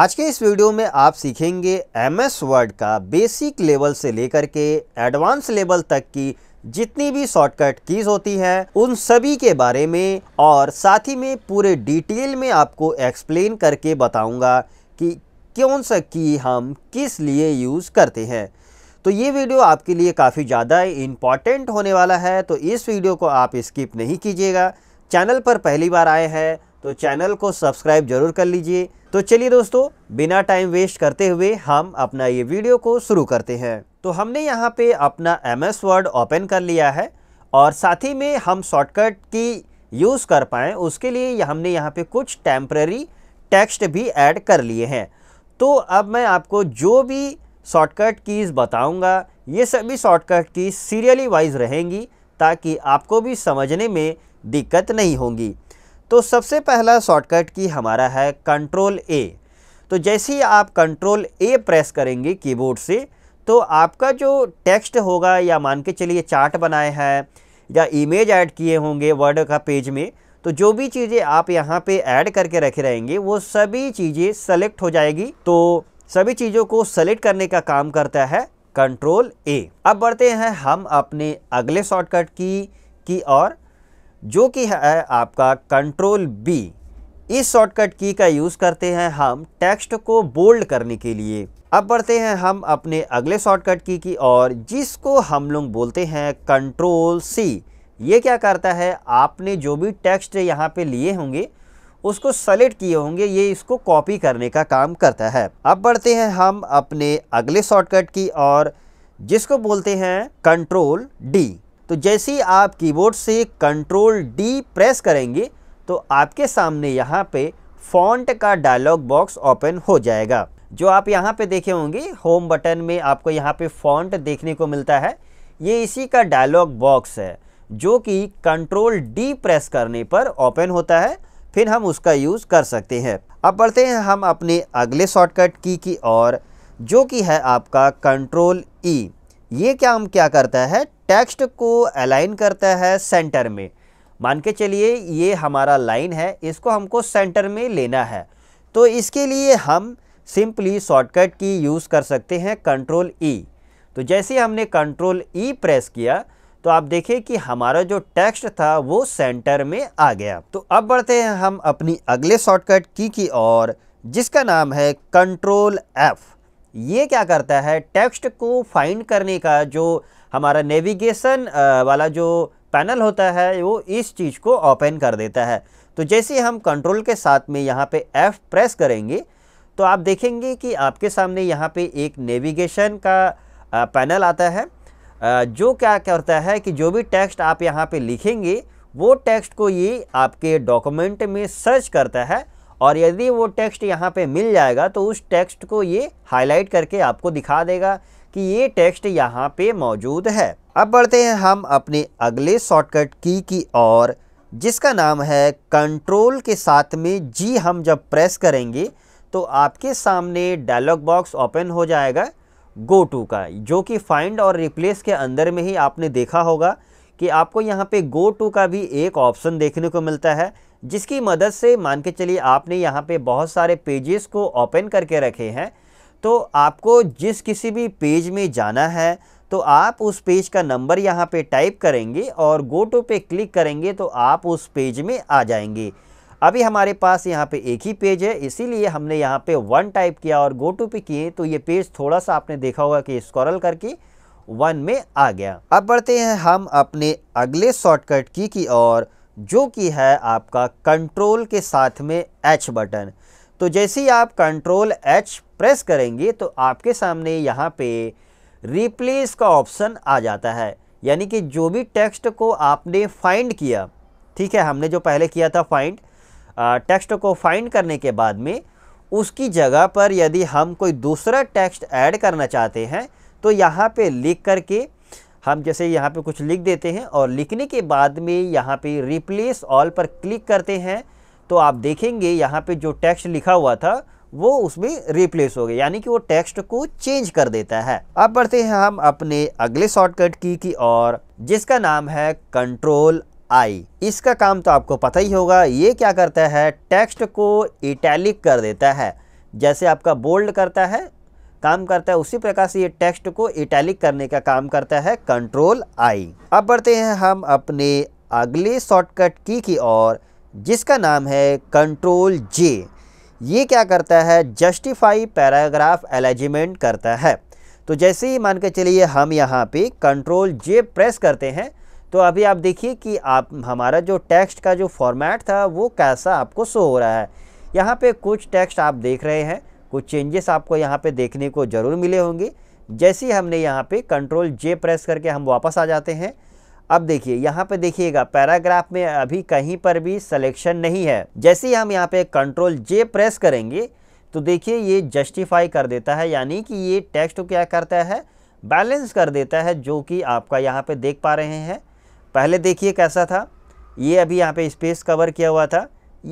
आज के इस वीडियो में आप सीखेंगे एम एस वर्ड का बेसिक लेवल से लेकर के एडवांस लेवल तक की जितनी भी शॉर्टकट कीज होती हैं उन सभी के बारे में और साथ ही में पूरे डिटेल में आपको एक्सप्लेन करके बताऊंगा कि कौन सा की हम किस लिए यूज़ करते हैं तो ये वीडियो आपके लिए काफ़ी ज़्यादा इम्पॉर्टेंट होने वाला है तो इस वीडियो को आप स्किप नहीं कीजिएगा चैनल पर पहली बार आए हैं तो चैनल को सब्सक्राइब जरूर कर लीजिए तो चलिए दोस्तों बिना टाइम वेस्ट करते हुए हम अपना ये वीडियो को शुरू करते हैं तो हमने यहाँ पे अपना एम एस वर्ड ओपन कर लिया है और साथ ही में हम शॉर्टकट की यूज़ कर पाएँ उसके लिए हमने यहाँ पे कुछ टेम्प्रेरी टेक्स्ट भी ऐड कर लिए हैं तो अब मैं आपको जो भी शॉर्टकट कीज़ बताऊँगा ये सभी शॉर्टकट की सीरियली वाइज रहेंगी ताकि आपको भी समझने में दिक्कत नहीं होगी तो सबसे पहला शॉर्टकट की हमारा है कंट्रोल ए तो जैसे ही आप कंट्रोल ए प्रेस करेंगे कीबोर्ड से तो आपका जो टेक्स्ट होगा या मान के चलिए चार्ट बनाए हैं या इमेज ऐड किए होंगे वर्ड का पेज में तो जो भी चीज़ें आप यहाँ पे ऐड करके रखे रहेंगे वो सभी चीज़ें सेलेक्ट हो जाएगी तो सभी चीज़ों को सेलेक्ट करने का काम करता है कंट्रोल ए अब बढ़ते हैं हम अपने अगले शॉर्टकट की की और जो कि है आपका कंट्रोल बी इस शॉर्टकट की का यूज़ करते हैं हम टेक्स्ट को बोल्ड करने के लिए अब बढ़ते हैं हम अपने अगले शॉर्टकट की की और जिसको हम लोग बोलते हैं कंट्रोल सी ये क्या करता है आपने जो भी टेक्स्ट यहाँ पे लिए होंगे उसको सेलेक्ट किए होंगे ये इसको कॉपी करने का काम करता है अब बढ़ते हैं हम अपने अगले शॉर्टकट की और जिसको बोलते हैं कंट्रोल डी तो जैसे ही आप कीबोर्ड से कंट्रोल डी प्रेस करेंगे तो आपके सामने यहाँ पे फॉन्ट का डायलॉग बॉक्स ओपन हो जाएगा जो आप यहाँ पे देखे होंगे होम बटन में आपको यहाँ पे फॉन्ट देखने को मिलता है ये इसी का डायलॉग बॉक्स है जो कि कंट्रोल डी प्रेस करने पर ओपन होता है फिर हम उसका यूज़ कर सकते हैं अब बढ़ते हैं हम अपने अगले शॉर्टकट की की और जो कि है आपका कंट्रोल ई e. ये क्या हम क्या करता है टेक्स्ट को अलाइन करता है सेंटर में मान के चलिए ये हमारा लाइन है इसको हमको सेंटर में लेना है तो इसके लिए हम सिंपली शॉर्टकट की यूज़ कर सकते हैं कंट्रोल ई e। तो जैसे हमने कंट्रोल ई प्रेस किया तो आप देखें कि हमारा जो टेक्स्ट था वो सेंटर में आ गया तो अब बढ़ते हैं हम अपनी अगले शॉर्टकट की की और जिसका नाम है कंट्रोल एफ़ ये क्या करता है टेक्स्ट को फाइंड करने का जो हमारा नेविगेशन वाला जो पैनल होता है वो इस चीज़ को ओपन कर देता है तो जैसे हम कंट्रोल के साथ में यहाँ पे F प्रेस करेंगे तो आप देखेंगे कि आपके सामने यहाँ पे एक नेविगेशन का पैनल आता है जो क्या करता है कि जो भी टेक्स्ट आप यहाँ पे लिखेंगे वो टेक्स्ट को ये आपके डॉक्यूमेंट में सर्च करता है और यदि वो टेक्स्ट यहाँ पे मिल जाएगा तो उस टेक्स्ट को ये हाईलाइट करके आपको दिखा देगा कि ये टेक्स्ट यहाँ पे मौजूद है अब बढ़ते हैं हम अपने अगले शॉर्टकट की की और जिसका नाम है कंट्रोल के साथ में जी हम जब प्रेस करेंगे तो आपके सामने डायलॉग बॉक्स ओपन हो जाएगा गो टू का जो कि फाइंड और रिप्लेस के अंदर में ही आपने देखा होगा कि आपको यहाँ पे गो टू का भी एक ऑप्शन देखने को मिलता है जिसकी मदद से मान के चलिए आपने यहाँ पे बहुत सारे पेजेस को ओपन करके रखे हैं तो आपको जिस किसी भी पेज में जाना है तो आप उस पेज का नंबर यहाँ पे टाइप करेंगे और गो टू पे क्लिक करेंगे तो आप उस पेज में आ जाएंगे अभी हमारे पास यहाँ पे एक ही पेज है इसीलिए हमने यहाँ पे वन टाइप किया और गो टू पे किए तो ये पेज थोड़ा सा आपने देखा होगा कि स्क्रॉल करके वन में आ गया अब बढ़ते हैं हम अपने अगले शॉर्टकट की की और जो कि है आपका कंट्रोल के साथ में एच बटन तो जैसे ही आप कंट्रोल एच प्रेस करेंगे तो आपके सामने यहाँ पे रिप्लेस का ऑप्शन आ जाता है यानी कि जो भी टेक्स्ट को आपने फाइंड किया ठीक है हमने जो पहले किया था फाइंड टेक्स्ट को फाइंड करने के बाद में उसकी जगह पर यदि हम कोई दूसरा टेक्स्ट ऐड करना चाहते हैं तो यहाँ पे लिख करके हम जैसे यहाँ पे कुछ लिख देते हैं और लिखने के बाद में यहाँ पे रिप्लेस ऑल पर क्लिक करते हैं तो आप देखेंगे यहाँ पे जो टेक्स्ट लिखा हुआ था वो उसमें रिप्लेस हो गया यानी कि वो टेक्स्ट को चेंज कर देता है अब बढ़ते हैं हम अपने अगले शॉर्टकट की की और जिसका नाम है कंट्रोल आई इसका काम तो आपको पता ही होगा ये क्या करता है टेक्स्ट को इटैलिक कर देता है जैसे आपका बोल्ड करता है काम करता है उसी प्रकार से ये टेक्स्ट को इटैलिक करने का काम करता है कंट्रोल आई अब बढ़ते हैं हम अपने अगले शॉर्टकट की की ओर जिसका नाम है कंट्रोल जे ये क्या करता है जस्टिफाई पैराग्राफ एलाइजमेंट करता है तो जैसे ही मान के चलिए हम यहाँ पे कंट्रोल जे प्रेस करते हैं तो अभी आप देखिए कि आप हमारा जो टेक्स्ट का जो फॉर्मेट था वो कैसा आपको शो हो रहा है यहाँ पे कुछ टेक्स्ट आप देख रहे हैं कुछ चेंजेस आपको यहाँ पे देखने को ज़रूर मिले होंगे जैसे ही हमने यहाँ पे कंट्रोल जे प्रेस करके हम वापस आ जाते हैं अब देखिए यहाँ पे देखिएगा पैराग्राफ में अभी कहीं पर भी सिलेक्शन नहीं है जैसे ही हम यहाँ पे कंट्रोल जे प्रेस करेंगे तो देखिए ये जस्टिफाई कर देता है यानी कि ये टेक्स्ट क्या करता है बैलेंस कर देता है जो कि आपका यहाँ पर देख पा रहे हैं पहले देखिए कैसा था ये अभी यहाँ पर स्पेस कवर किया हुआ था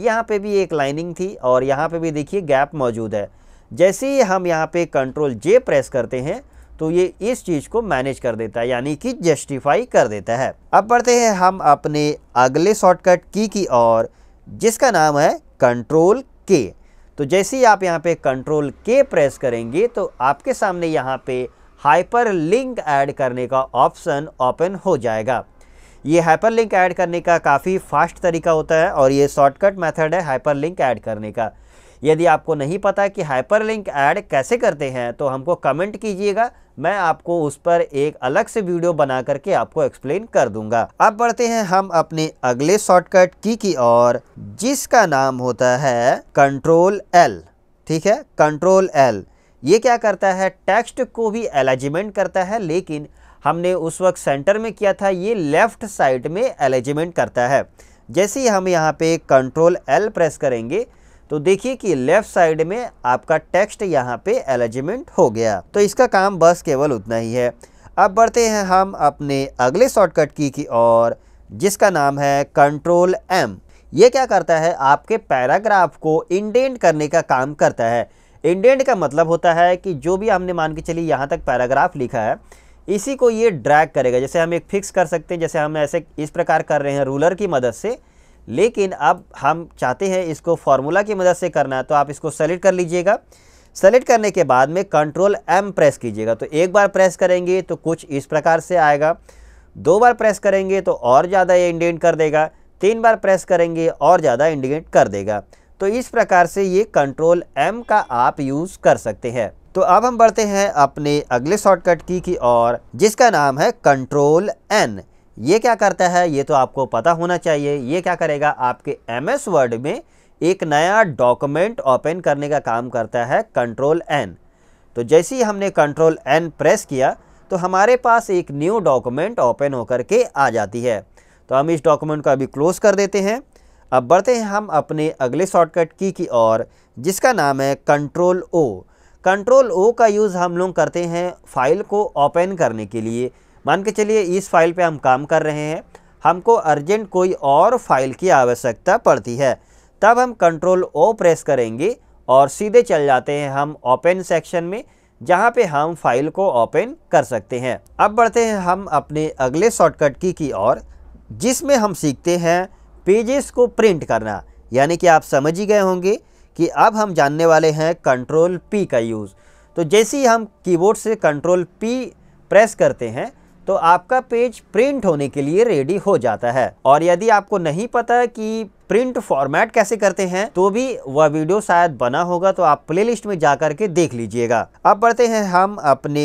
यहाँ पे भी एक लाइनिंग थी और यहाँ पे भी देखिए गैप मौजूद है जैसे ही हम यहाँ पे कंट्रोल जे प्रेस करते हैं तो ये इस चीज़ को मैनेज कर देता है यानी कि जस्टिफाई कर देता है अब बढ़ते हैं हम अपने अगले शॉर्टकट की की और जिसका नाम है कंट्रोल के तो जैसे ही आप यहाँ पे कंट्रोल के प्रेस करेंगे तो आपके सामने यहाँ पे हाइपर लिंक ऐड करने का ऑप्शन ओपन हो जाएगा ये हाइपर लिंक ऐड करने का काफ़ी फास्ट तरीका होता है और ये शॉर्टकट मेथड है हाइपर लिंक ऐड करने का यदि आपको नहीं पता कि हाइपरलिंक ऐड कैसे करते हैं तो हमको कमेंट कीजिएगा मैं आपको उस पर एक अलग से वीडियो बना करके आपको एक्सप्लेन कर दूंगा अब बढ़ते हैं हम अपने अगले शॉर्टकट की की ओर जिसका नाम होता है कंट्रोल एल ठीक है कंट्रोल एल ये क्या करता है टेक्स्ट को भी एलाजमेंट करता है लेकिन हमने उस वक्त सेंटर में किया था ये लेफ़्ट साइड में एलिजिमेंट करता है जैसे ही हम यहाँ पे कंट्रोल एल प्रेस करेंगे तो देखिए कि लेफ्ट साइड में आपका टेक्स्ट यहाँ पे एलिजिमेंट हो गया तो इसका काम बस केवल उतना ही है अब बढ़ते हैं हम अपने अगले शॉर्टकट की की ओर जिसका नाम है कंट्रोल एम ये क्या करता है आपके पैराग्राफ को इंडेंट करने का काम करता है इंडेंट का मतलब होता है कि जो भी हमने मान के चलिए यहाँ तक पैराग्राफ लिखा है इसी को ये ड्रैग करेगा जैसे हम एक फिक्स कर सकते हैं जैसे हम ऐसे इस प्रकार कर रहे हैं रूलर की मदद से लेकिन अब हम चाहते हैं इसको फार्मूला की मदद से करना तो आप इसको सेलेक्ट कर लीजिएगा सेलेक्ट करने के बाद में कंट्रोल एम प्रेस कीजिएगा तो एक बार प्रेस करेंगे तो कुछ इस प्रकार से आएगा दो बार प्रेस करेंगे तो और ज़्यादा ये इंडिकेट कर देगा तीन बार प्रेस करेंगे और ज़्यादा इंडिकेट कर देगा तो इस प्रकार से ये कंट्रोल एम का आप यूज़ कर सकते हैं तो अब हम बढ़ते हैं अपने अगले शॉर्टकट की की और जिसका नाम है कंट्रोल एन ये क्या करता है ये तो आपको पता होना चाहिए ये क्या करेगा आपके एम एस वर्ड में एक नया डॉक्यूमेंट ओपन करने का काम करता है कंट्रोल एन तो जैसे ही हमने कंट्रोल एन प्रेस किया तो हमारे पास एक न्यू डॉक्यूमेंट ओपन होकर के आ जाती है तो हम इस डॉक्यूमेंट को अभी क्लोज़ कर देते हैं अब बढ़ते हैं हम अपने अगले शॉर्टकट की की ओर जिसका नाम है कंट्रोल ओ कंट्रोल ओ का यूज़ हम लोग करते हैं फाइल को ओपन करने के लिए मान के चलिए इस फाइल पे हम काम कर रहे हैं हमको अर्जेंट कोई और फाइल की आवश्यकता पड़ती है तब हम कंट्रोल ओ प्रेस करेंगे और सीधे चल जाते हैं हम ओपन सेक्शन में जहाँ पे हम फाइल को ओपन कर सकते हैं अब बढ़ते हैं हम अपने अगले शॉर्टकट की की ओर जिसमें हम सीखते हैं पेजेस को प्रिंट करना यानी कि आप समझ ही गए होंगे कि अब हम जानने वाले हैं कंट्रोल पी का यूज़ तो जैसे ही हम कीबोर्ड से कंट्रोल पी प्रेस करते हैं तो आपका पेज प्रिंट होने के लिए रेडी हो जाता है और यदि आपको नहीं पता कि प्रिंट फॉर्मेट कैसे करते हैं तो भी वह वीडियो शायद बना होगा तो आप प्लेलिस्ट में जा करके देख लीजिएगा अब बढ़ते हैं हम अपने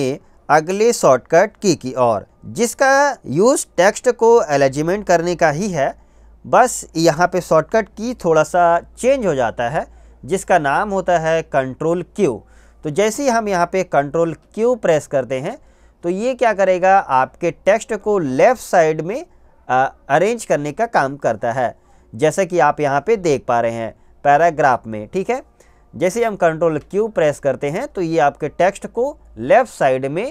अगले शॉर्टकट की की ओर जिसका यूज़ टेक्स्ट को एलिजिमेंट करने का ही है बस यहाँ पे शॉर्टकट की थोड़ा सा चेंज हो जाता है जिसका नाम होता है कंट्रोल क्यू तो जैसे ही हम यहाँ पे कंट्रोल क्यू प्रेस करते हैं तो ये क्या करेगा आपके टेक्स्ट को लेफ़्ट साइड में अरेंज करने का काम करता है जैसे कि आप यहाँ पे देख पा रहे हैं पैराग्राफ में ठीक है जैसे हम कंट्रोल क्यू प्रेस करते हैं तो ये आपके टेक्स्ट को लेफ़्ट साइड में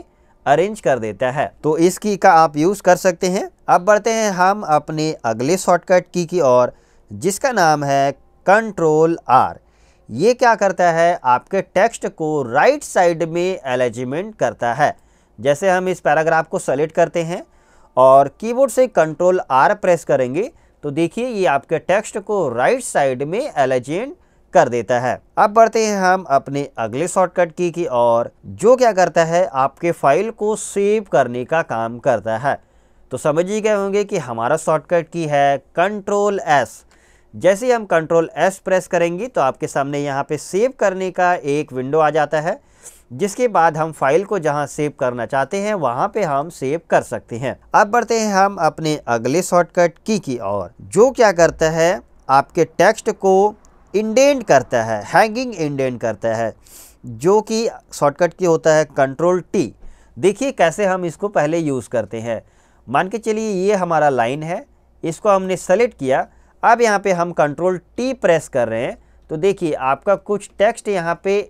अरेंज कर देता है तो इस की का आप यूज़ कर सकते हैं अब बढ़ते हैं हम अपने अगले शॉर्टकट की की ओर जिसका नाम है कंट्रोल आर ये क्या करता है आपके टेक्स्ट को राइट साइड में एलिजमेंट करता है जैसे हम इस पैराग्राफ को सेलेक्ट करते हैं और कीबोर्ड से कंट्रोल आर प्रेस करेंगे तो देखिए ये आपके टेक्स्ट को राइट साइड में एलाइजेंट कर देता है अब बढ़ते हैं हम अपने अगले शॉर्टकट की की और जो क्या करता है आपके फाइल को सेव करने का काम करता है तो समझ ही गए होंगे कि हमारा शॉर्टकट की है कंट्रोल एस जैसे हम कंट्रोल एस प्रेस करेंगे तो आपके सामने यहाँ पे सेव करने का एक विंडो आ जाता है जिसके बाद हम फाइल को जहां सेव करना चाहते हैं वहां पे हम सेव कर सकते हैं अब बढ़ते हैं हम अपने अगले शॉर्टकट की की ओर जो क्या करता है आपके टेक्स्ट को इंडेंट करता है हैंगिंग इंडेंट करता है जो कि शॉर्टकट की होता है कंट्रोल टी देखिए कैसे हम इसको पहले यूज़ करते हैं मान के चलिए ये हमारा लाइन है इसको हमने सेलेक्ट किया अब यहाँ पे हम कंट्रोल टी प्रेस कर रहे हैं तो देखिए आपका कुछ टेक्स्ट यहाँ पे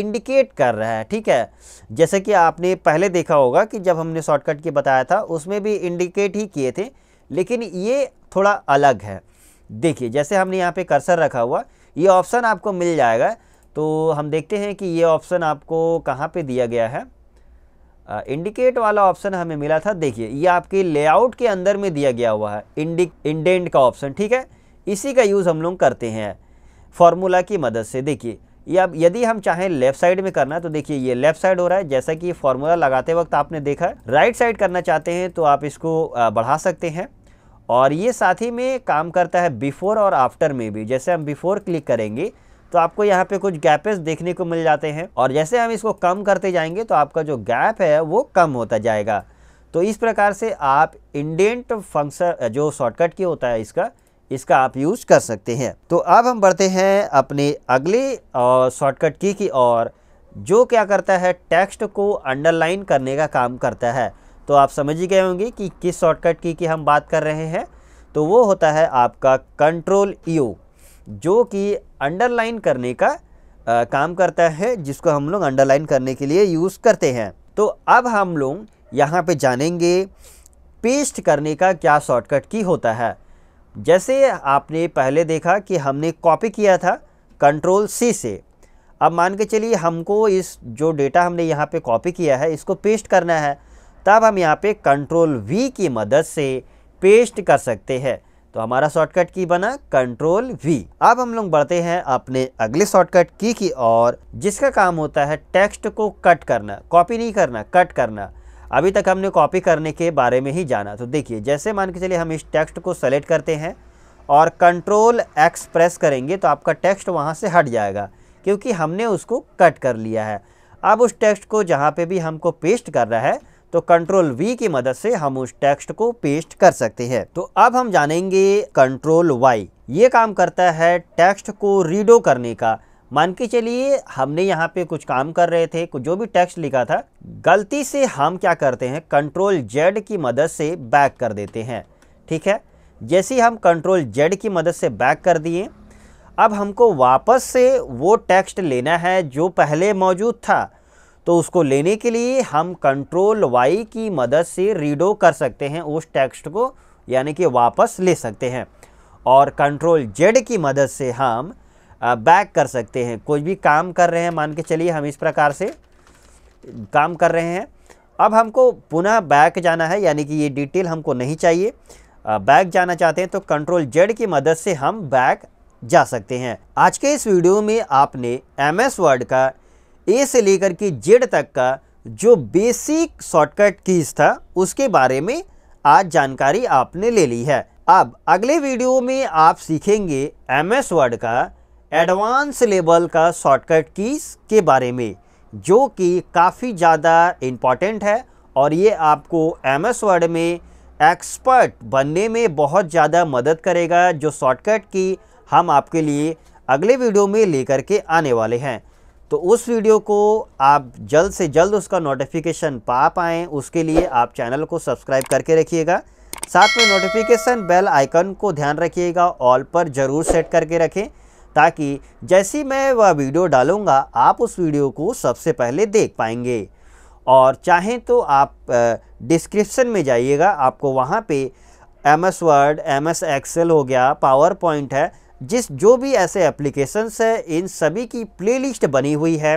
इंडिकेट कर रहा है ठीक है जैसे कि आपने पहले देखा होगा कि जब हमने शॉर्टकट के बताया था उसमें भी इंडिकेट ही किए थे लेकिन ये थोड़ा अलग है देखिए जैसे हमने यहाँ पे कर्सर रखा हुआ ये ऑप्शन आपको मिल जाएगा तो हम देखते हैं कि ये ऑप्शन आपको कहाँ पे दिया गया है इंडिकेट वाला ऑप्शन हमें मिला था देखिए ये आपके लेआउट के अंदर में दिया गया हुआ है इंडिक इंडेंट का ऑप्शन ठीक है इसी का यूज़ हम लोग करते हैं फॉर्मूला की मदद से देखिए या यदि हम चाहें लेफ्ट साइड में करना तो देखिए ये लेफ्ट साइड हो रहा है जैसा कि फॉर्मूला लगाते वक्त आपने देखा है राइट साइड करना चाहते हैं तो आप इसको बढ़ा सकते हैं और ये साथ ही में काम करता है बिफ़ोर और आफ्टर में भी जैसे हम बिफ़ोर क्लिक करेंगे तो आपको यहाँ पे कुछ गैपेस देखने को मिल जाते हैं और जैसे हम इसको कम करते जाएंगे तो आपका जो गैप है वो कम होता जाएगा तो इस प्रकार से आप इंडेंट फंक्शन जो शॉर्टकट की होता है इसका इसका आप यूज़ कर सकते हैं तो अब हम बढ़ते हैं अपने अगले शॉर्टकट की की और जो क्या करता है टेक्स्ट को अंडरलाइन करने का काम करता है तो आप समझ ही गए होंगे कि किस शॉर्टकट की की हम बात कर रहे हैं तो वो होता है आपका कंट्रोल ईओ जो कि अंडरलाइन करने का आ, काम करता है जिसको हम लोग अंडरलाइन करने के लिए यूज़ करते हैं तो अब हम लोग यहाँ पे जानेंगे पेस्ट करने का क्या शॉर्टकट की होता है जैसे आपने पहले देखा कि हमने कॉपी किया था कंट्रोल सी से अब मान के चलिए हमको इस जो डेटा हमने यहाँ पे कॉपी किया है इसको पेस्ट करना है तब हम यहाँ पे कंट्रोल वी की मदद से पेस्ट कर सकते हैं तो हमारा शॉर्टकट की बना कंट्रोल वी अब हम लोग बढ़ते हैं अपने अगले शॉर्टकट की की और जिसका काम होता है टेक्स्ट को कट करना कॉपी नहीं करना कट करना अभी तक हमने कॉपी करने के बारे में ही जाना तो देखिए जैसे मान के चलिए हम इस टेक्स्ट को सेलेक्ट करते हैं और कंट्रोल एक्स प्रेस करेंगे तो आपका टेक्स्ट वहाँ से हट जाएगा क्योंकि हमने उसको कट कर लिया है अब उस टेक्स्ट को जहाँ पे भी हमको पेस्ट कर रहा है तो कंट्रोल वी की मदद से हम उस टेक्स्ट को पेस्ट कर सकते हैं तो अब हम जानेंगे कंट्रोल वाई ये काम करता है टेक्स्ट को रीडो करने का मान के चलिए हमने यहाँ पे कुछ काम कर रहे थे कुछ जो भी टेक्स्ट लिखा था गलती से हम क्या करते हैं कंट्रोल जेड की मदद से बैक कर देते हैं ठीक है जैसे हम कंट्रोल जेड की मदद से बैक कर दिए अब हमको वापस से वो टेक्स्ट लेना है जो पहले मौजूद था तो उसको लेने के लिए हम कंट्रोल वाई की मदद से रीडो कर सकते हैं उस टेक्स्ट को यानी कि वापस ले सकते हैं और कंट्रोल जेड की मदद से हम बैक कर सकते हैं कोई भी काम कर रहे हैं मान के चलिए हम इस प्रकार से काम कर रहे हैं अब हमको पुनः बैक जाना है यानी कि ये डिटेल हमको नहीं चाहिए बैक जाना चाहते हैं तो कंट्रोल जेड की मदद से हम बैक जा सकते हैं आज के इस वीडियो में आपने एम एस वर्ड का ए से लेकर के जेड तक का जो बेसिक शॉर्टकट कीज था उसके बारे में आज जानकारी आपने ले ली है अब अगले वीडियो में आप सीखेंगे एम एस वर्ड का एडवांस लेवल का शॉर्टकट कीज़ के बारे में जो कि काफ़ी ज़्यादा इम्पॉर्टेंट है और ये आपको एम एस वर्ड में एक्सपर्ट बनने में बहुत ज़्यादा मदद करेगा जो शॉर्टकट की हम आपके लिए अगले वीडियो में लेकर के आने वाले हैं तो उस वीडियो को आप जल्द से जल्द उसका नोटिफिकेशन पा पाएँ उसके लिए आप चैनल को सब्सक्राइब करके रखिएगा साथ में नोटिफिकेशन बेल आइकन को ध्यान रखिएगा ऑल पर ज़रूर सेट करके रखें ताकि जैसी मैं वह वीडियो डालूँगा आप उस वीडियो को सबसे पहले देख पाएंगे और चाहें तो आप डिस्क्रिप्शन में जाइएगा आपको वहाँ पे M S Word M S Excel हो गया पावर पॉइंट है जिस जो भी ऐसे एप्लीकेशंस है इन सभी की प्लेलिस्ट बनी हुई है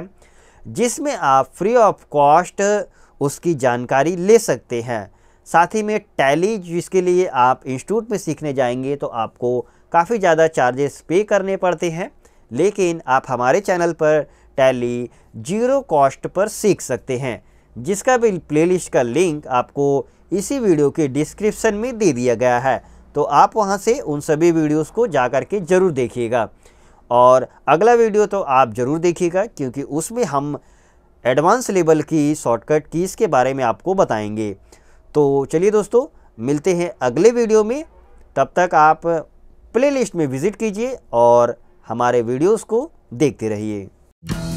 जिसमें आप फ्री ऑफ कॉस्ट उसकी जानकारी ले सकते हैं साथ ही में टैली जिसके लिए आप इंस्टीट्यूट में सीखने जाएंगे तो आपको काफ़ी ज़्यादा चार्जेस पे करने पड़ते हैं लेकिन आप हमारे चैनल पर टैली जीरो कॉस्ट पर सीख सकते हैं जिसका भी प्लेलिस्ट का लिंक आपको इसी वीडियो के डिस्क्रिप्शन में दे दिया गया है तो आप वहां से उन सभी वीडियोस को जा कर के ज़रूर देखिएगा और अगला वीडियो तो आप ज़रूर देखिएगा क्योंकि उसमें हम एडवांस लेवल की शॉर्टकट कीज़ के बारे में आपको बताएंगे तो चलिए दोस्तों मिलते हैं अगले वीडियो में तब तक आप प्लेलिस्ट में विजिट कीजिए और हमारे वीडियोस को देखते रहिए